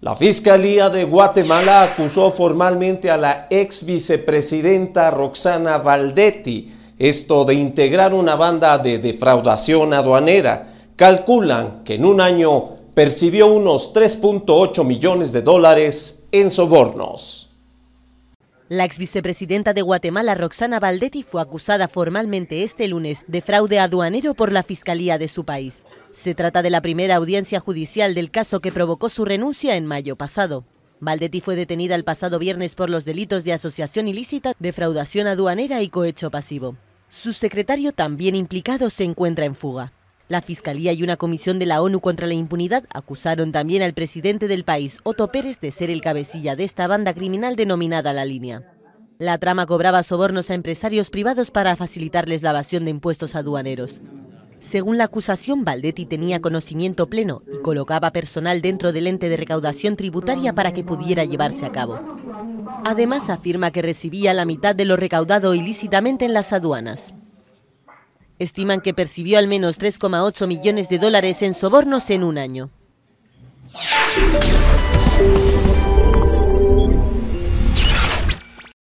La Fiscalía de Guatemala acusó formalmente a la ex vicepresidenta Roxana Valdetti, esto de integrar una banda de defraudación aduanera. Calculan que en un año percibió unos 3.8 millones de dólares en sobornos. La ex vicepresidenta de Guatemala, Roxana Valdetti, fue acusada formalmente este lunes de fraude aduanero por la Fiscalía de su país. Se trata de la primera audiencia judicial del caso que provocó su renuncia en mayo pasado. Valdetti fue detenida el pasado viernes por los delitos de asociación ilícita, defraudación aduanera y cohecho pasivo. Su secretario, también implicado, se encuentra en fuga. La Fiscalía y una comisión de la ONU contra la impunidad acusaron también al presidente del país, Otto Pérez, de ser el cabecilla de esta banda criminal denominada La Línea. La trama cobraba sobornos a empresarios privados para facilitarles la evasión de impuestos aduaneros. Según la acusación, Valdetti tenía conocimiento pleno y colocaba personal dentro del ente de recaudación tributaria para que pudiera llevarse a cabo. Además, afirma que recibía la mitad de lo recaudado ilícitamente en las aduanas. Estiman que percibió al menos 3,8 millones de dólares en sobornos en un año.